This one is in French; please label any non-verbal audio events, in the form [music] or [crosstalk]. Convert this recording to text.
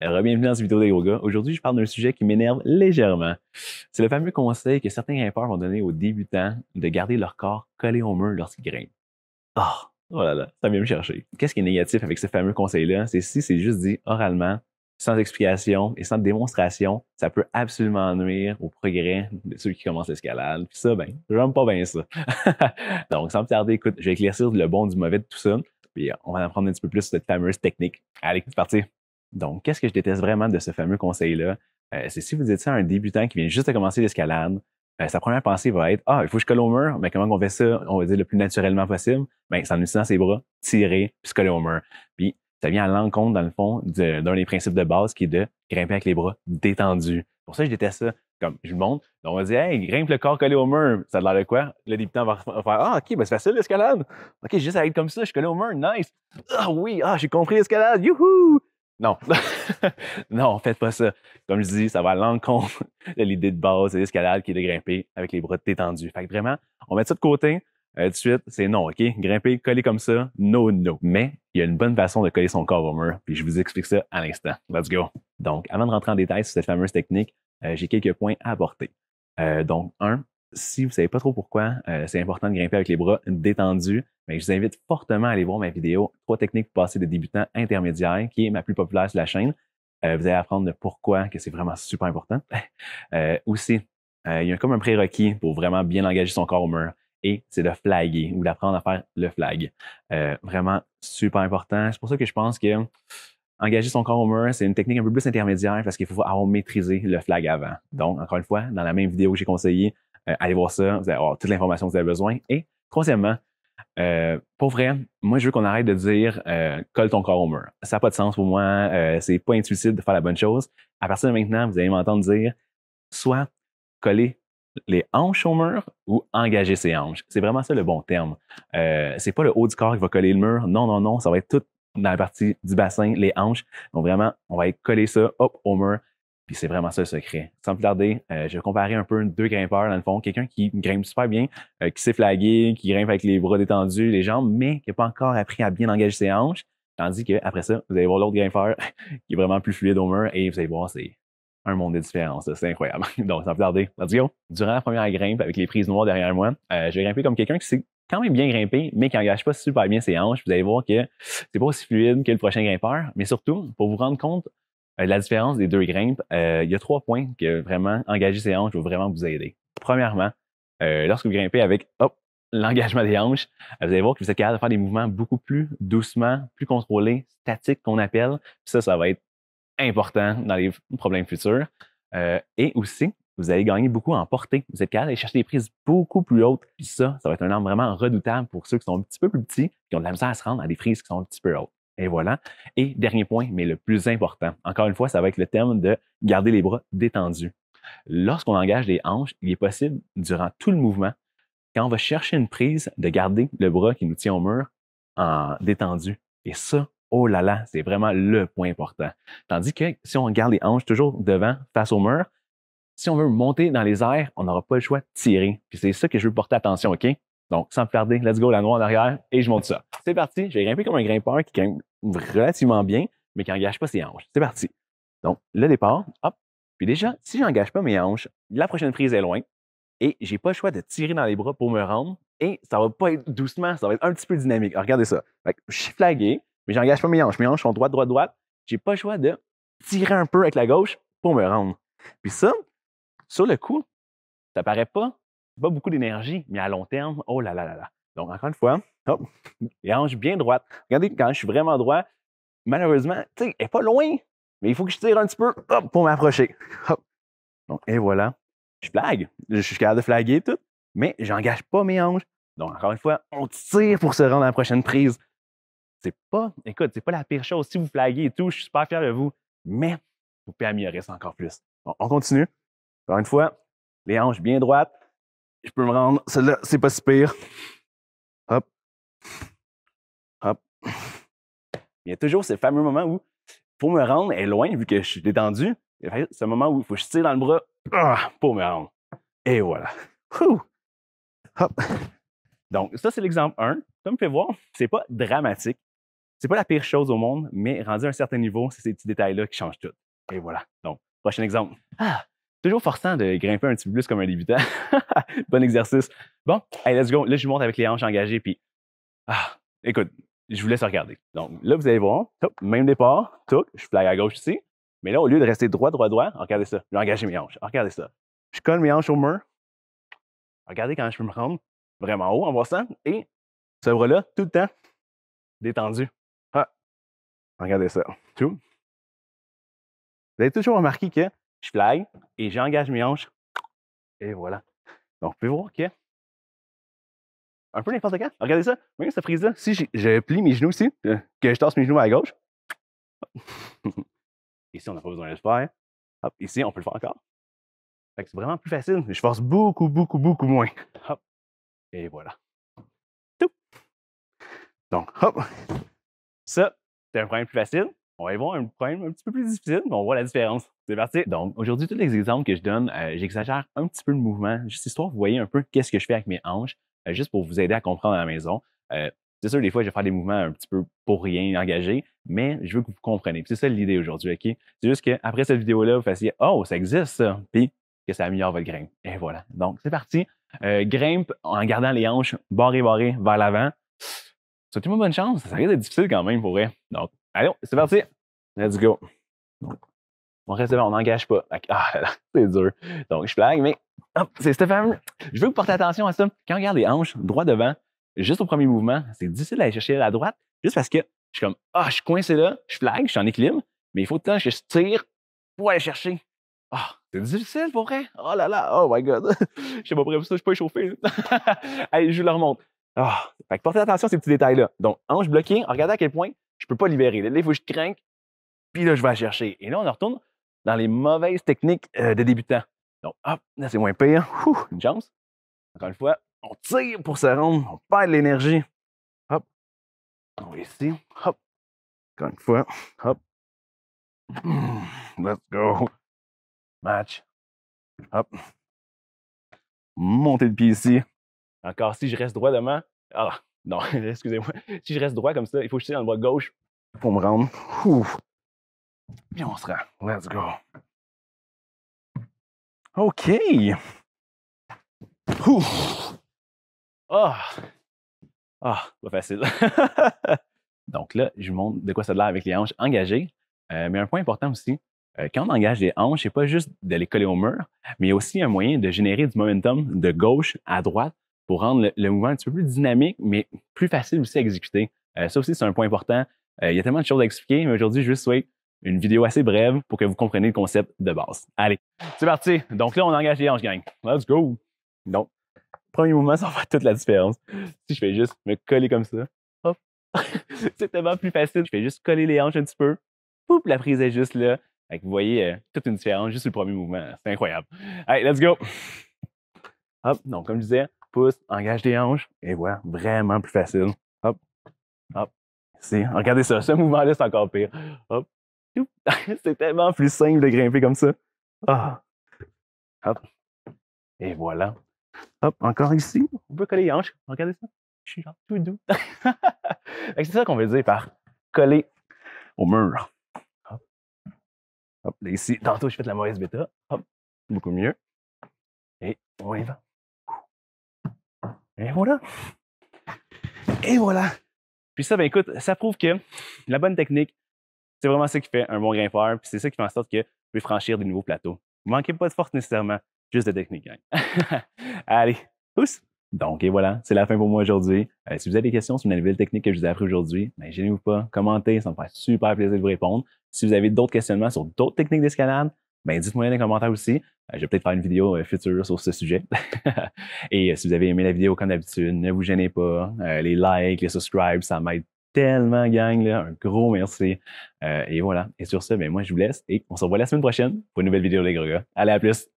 Bienvenue euh, dans cette vidéo des gros gars. Aujourd'hui, je parle d'un sujet qui m'énerve légèrement. C'est le fameux conseil que certains grimpeurs vont donner aux débutants de garder leur corps collé au mur lorsqu'ils grimpent. Oh, oh là là, ça vient me chercher. Qu'est-ce qui est négatif avec ce fameux conseil-là? C'est si c'est juste dit oralement, sans explication et sans démonstration, ça peut absolument nuire au progrès de ceux qui commencent l'escalade. Puis ça, ben, j'aime pas bien ça. [laughs] Donc, sans plus tarder, écoute, je vais éclaircir le bon, du mauvais de tout ça. Puis on va en apprendre un petit peu plus sur cette fameuse technique. Allez, c'est parti! Donc, qu'est-ce que je déteste vraiment de ce fameux conseil-là? Euh, c'est si vous à un débutant qui vient juste de commencer l'escalade, euh, sa première pensée va être Ah, il faut que je colle au mur, mais comment on fait ça? On va dire le plus naturellement possible. Bien, c'est en utilisant ses bras, tirer, puis se coller au mur. Puis, ça vient à l'encontre, dans le fond, d'un des principes de base qui est de grimper avec les bras détendus. Pour ça, je déteste ça. Comme je le montre, on va dire Hey, grimpe le corps collé au mur. Ça a l'air de quoi? Le débutant va faire Ah, OK, ben, c'est facile l'escalade. OK, juste à être comme ça, je colle au mur, nice. Ah oui, ah, j'ai compris l'escalade, youhou! Non. [laughs] non, faites pas ça. Comme je dis, ça va à l'encontre de l'idée de base de l'escalade qui est de grimper avec les bras détendus. Fait que vraiment, on met ça de côté. Euh, tout de suite, c'est non, OK? Grimper, coller comme ça, no, no. Mais il y a une bonne façon de coller son corps au mur, puis je vous explique ça à l'instant. Let's go. Donc, avant de rentrer en détail sur cette fameuse technique, euh, j'ai quelques points à apporter. Euh, donc, un, si vous ne savez pas trop pourquoi, c'est important de grimper avec les bras détendus mais je vous invite fortement à aller voir ma vidéo Trois techniques pour passer de débutant intermédiaire, qui est ma plus populaire sur la chaîne. Euh, vous allez apprendre le pourquoi, que c'est vraiment super important. [laughs] Euh, aussi, euh, il y a comme un prérequis pour vraiment bien engager son corps au mur, et c'est de flaguer ou d'apprendre à faire le flag. vraiment super important. C'est pour ça que je pense que engager son corps au mur, c'est une technique un peu plus intermédiaire parce qu'il faut avoir maîtrisé le flag avant. Donc, encore une fois, dans la même vidéo que j'ai conseillé, allez voir ça, vous allez avoir toute l'information que vous avez besoin. Et troisièmement, euh, pour vrai, moi, je veux qu'on arrête de dire euh, colle ton corps au mur. Ça n'a pas de sens pour moi. Euh, c'est pas intuitif de faire la bonne chose. À partir de maintenant, vous allez m'entendre dire soit coller les hanches au mur ou engager ses hanches. C'est vraiment ça le bon terme. c'est pas le haut du corps qui va coller le mur. Non, non, non. Ça va être tout dans la partie du bassin, les hanches. Donc vraiment, on va coller ça hop, au mur. Puis c'est vraiment ça le secret. Sans plus tarder, euh, je vais comparer un peu deux grimpeurs, dans le fond. Quelqu'un qui grimpe super bien, euh, qui sait flaguer, qui grimpe avec les bras détendus, les jambes, mais qui n'a pas encore appris à bien engager ses hanches. Tandis qu'après ça, vous allez voir l'autre grimpeur [laughs] qui est vraiment plus fluide au mur et vous allez voir, c'est un monde de différence. C'est incroyable. [laughs] Donc, sans plus tarder, let's go. Durant la première grimpe, avec les prises noires derrière moi, euh, je vais grimper comme quelqu'un qui sait quand même bien grimper, mais qui n'engage pas super bien ses hanches. Vous allez voir que c'est pas aussi fluide que le prochain grimpeur. Mais surtout, pour vous rendre compte euh, la différence des deux grimpes, euh, il y a trois points que vraiment engager ses hanches va vraiment vous aider. Premièrement, euh, lorsque vous grimpez avec l'engagement des hanches, vous allez voir que vous êtes capable de faire des mouvements beaucoup plus doucement, plus contrôlés, statiques qu'on appelle. ça, ça va être important dans les problèmes futurs. et aussi, vous allez gagner beaucoup en portée. Vous êtes capable de chercher des prises beaucoup plus hautes. Puis ça, ça va être un arme vraiment redoutable pour ceux qui sont un petit peu plus petits, qui ont de la misère à se rendre à des prises qui sont un petit peu hautes. Et voilà. Et dernier point, mais le plus important, encore une fois, ça va être le thème de garder les bras détendus. Lorsqu'on engage les hanches, il est possible, durant tout le mouvement, quand on va chercher une prise, de garder le bras qui nous tient au mur en détendu. Et ça, oh là là, c'est vraiment le point important. Tandis que si on garde les hanches toujours devant, face au mur, si on veut monter dans les airs, on n'aura pas le choix de tirer. Puis c'est ça que je veux porter attention, OK? Donc, sans perder, let's go, la noix en arrière, et je monte ça. C'est parti, je vais grimper comme un grimpeur qui grimpe relativement bien, mais qui n'engage pas ses hanches. C'est parti. Donc, le départ, hop. Puis déjà, si j'engage pas mes hanches, la prochaine prise est loin, et j'ai pas le choix de tirer dans les bras pour me rendre, et ça va pas être doucement, ça va être un petit peu dynamique. regardez ça. je suis flagué, mais j'engage pas mes hanches. Mes hanches sont droite, droite, droite. J'ai pas le choix de tirer un peu avec la gauche pour me rendre. Puis ça, sur le coup, ça paraît pas pas beaucoup d'énergie, mais à long terme, oh là là là là. Donc, encore une fois, hop, les hanches bien droites. Regardez, quand je suis vraiment droit, malheureusement, tu sais, elle n'est pas loin, mais il faut que je tire un petit peu hop, pour m'approcher. Donc, et voilà. Je flague. Je suis capable de flaguer tout, mais je n'engage pas mes hanches. Donc, encore une fois, on tire pour se rendre à la prochaine prise. C'est pas, écoute, c'est pas la pire chose. Si vous flaguez et tout, je suis super fier de vous, mais vous pouvez améliorer ça encore plus. Bon, on continue. Encore une fois, les hanches bien droites, je peux me rendre. Celle-là, c'est pas si pire. Hop. Hop. Il y a toujours ce fameux moment où, pour me rendre, elle est loin, vu que je suis détendu, C'est le moment où il faut que je tire dans le bras ah, pour me rendre. Et voilà. Hop. Donc, ça, c'est l'exemple 1. Comme me fait voir, c'est pas dramatique. C'est pas la pire chose au monde, mais rendu à un certain niveau, c'est ces petits détails-là qui changent tout. Et voilà. Donc, prochain exemple. Ah, toujours forçant de grimper un petit peu plus comme un débutant. [laughs] bon exercice. Bon, hey, let's go. Là, je vous monte avec les hanches engagées, puis ah, écoute, je vous laisse regarder. Donc là, vous allez voir, même départ, je flag à gauche ici. Mais là, au lieu de rester droit, droit, droit, regardez ça. J'ai engagé mes hanches. Regardez ça. Je colle mes hanches au mur. Regardez quand je peux me rendre vraiment haut en ça Et ce bras-là, tout le temps, détendu. Ah, regardez ça. Tout. Vous avez toujours remarqué que je fly et j'engage mes hanches. Et voilà. Donc, vous pouvez voir que un peu n'importe quoi? Regardez ça. Regardez cette frise là Si je, plie mes genoux ici, euh, que je tasse mes genoux à gauche. [laughs] ici, on n'a pas besoin de le faire. Ici, on peut le faire encore. c'est vraiment plus facile. Je force beaucoup, beaucoup, beaucoup moins. Hop. Et voilà. Tout. Donc, hop. Ça, c'est un problème plus facile. On va y voir un problème un petit peu plus difficile, mais on voit la différence. C'est parti. Donc, aujourd'hui, tous les exemples que je donne, euh, j'exagère un petit peu le mouvement, juste histoire que vous voyez un peu qu'est-ce que je fais avec mes hanches, euh, juste pour vous aider à comprendre à la maison. Euh, c'est sûr, des fois, je vais faire des mouvements un petit peu pour rien engagés, mais je veux que vous compreniez. C'est ça l'idée aujourd'hui, OK? C'est juste qu'après cette vidéo-là, vous fassiez Oh, ça existe ça! Puis que ça améliore votre grimpe. Et voilà. Donc, c'est parti. grimpe en gardant les hanches barrées, barrées vers l'avant. Souhaitez-moi bonne chance. Ça risque d'être difficile quand même pour vrai. Donc, allons, c'est parti. Let's go. On reste on n'engage pas. Ah [laughs] c'est dur. Donc, je blague, mais oh, c'est Stéphane. Je veux que vous portez attention à ça. Quand on regarde les hanches, droit devant, juste au premier mouvement, c'est difficile d'aller chercher à la droite, juste parce que je suis comme, ah, je suis coincé là, je flague, je suis en équilibre, mais il faut le temps que je tire pour aller chercher. Ah, c'est difficile pour vrai. Oh là là, oh my God. [laughs] je sais pas pourquoi ça, je suis pas échauffé. [laughs] Allez, je vous le remonte. Ah, portez attention à ces petits détails-là. Donc, hanche bloquée, regardez à quel point je peux pas libérer. Là, il faut que je crinque, puis là, je vais chercher. Et là, on retourne dans les mauvaises techniques euh, des de débutants. Donc, hop, là, c'est moins pire. Ouh, Encore une fois, on tire pour se rendre, on perd de l'énergie. Hop, on va ici. Hop, encore une fois. Hop. Let's go. Match. Hop. Montez de pied ici. Encore, si je reste droit demain. Ah, non, [laughs] excusez-moi. Si je reste droit comme ça, il faut que je tire dans le bras gauche pour me rendre. Bien, on sera. Let's go. OK. Ouf. Ah. Ah, pas facile. [laughs] Donc là, je vous montre de quoi ça a l'air avec les hanches engagées. Euh, mais un point important aussi, euh, quand on engage les hanches, c'est pas juste de les coller au mur, mais il y a aussi un moyen de générer du momentum de gauche à droite pour rendre le, mouvement un petit peu plus dynamique, mais plus facile aussi à exécuter. Euh, ça aussi, c'est un point important. il y a tellement de choses à expliquer, mais aujourd'hui, je veux juste une vidéo assez brève pour que vous compreniez le concept de base. Allez, c'est parti. Donc là, on engage les hanches, gang. Let's go. Donc, premier mouvement, ça va faire toute la différence. Si je fais juste me coller comme ça, hop, [laughs] c'est tellement plus facile. Je fais juste coller les hanches un petit peu. Poup, la prise est juste là. Fait vous voyez euh, toute une différence juste sur le premier mouvement. C'est incroyable. Allez, let's go. Hop, donc comme je disais, pousse, engage les hanches. Et voilà, vraiment plus facile. Hop, hop. Si, regardez ça, ce mouvement-là, c'est encore pire. Hop, [laughs] c'est tellement plus simple de grimper comme ça. Ah. Hop. Et voilà. Hop, encore ici. On peut coller les hanches. Regardez ça. Je suis genre tout doux. [laughs] c'est ça qu'on veut dire par coller au mur. Hop. Hop, ici. Tantôt, je fais de la mauvaise bêta. Hop. Beaucoup mieux. Et on y va. Et voilà. Et voilà. Puis ça, ben écoute, ça prouve que la bonne technique, c'est vraiment ça qui fait un bon grimpeur, puis c'est ça qui fait en sorte que vous pouvez franchir des nouveaux plateaux. Vous manquez pas de force nécessairement, juste de technique. [laughs] Allez, pouce! Donc, et voilà, c'est la fin pour moi aujourd'hui. Euh, si vous avez des questions sur une nouvelle technique que je vous ai appris aujourd'hui, ben, gênez-vous pas, commentez, ça me ferait super plaisir de vous répondre. Si vous avez d'autres questionnements sur d'autres techniques d'escalade, ben, dites-moi dans les commentaires aussi. Euh, je vais peut-être faire une vidéo euh, future sur ce sujet. [laughs] et si vous avez aimé la vidéo, comme d'habitude, ne vous gênez pas. les likes, les subscribes, ça m'aide tellement, gang. Là. Un gros merci. Euh, et voilà. Et sur ce, ben, moi, je vous laisse et on se revoit la semaine prochaine pour une nouvelle vidéo, les gars. Allez, à plus.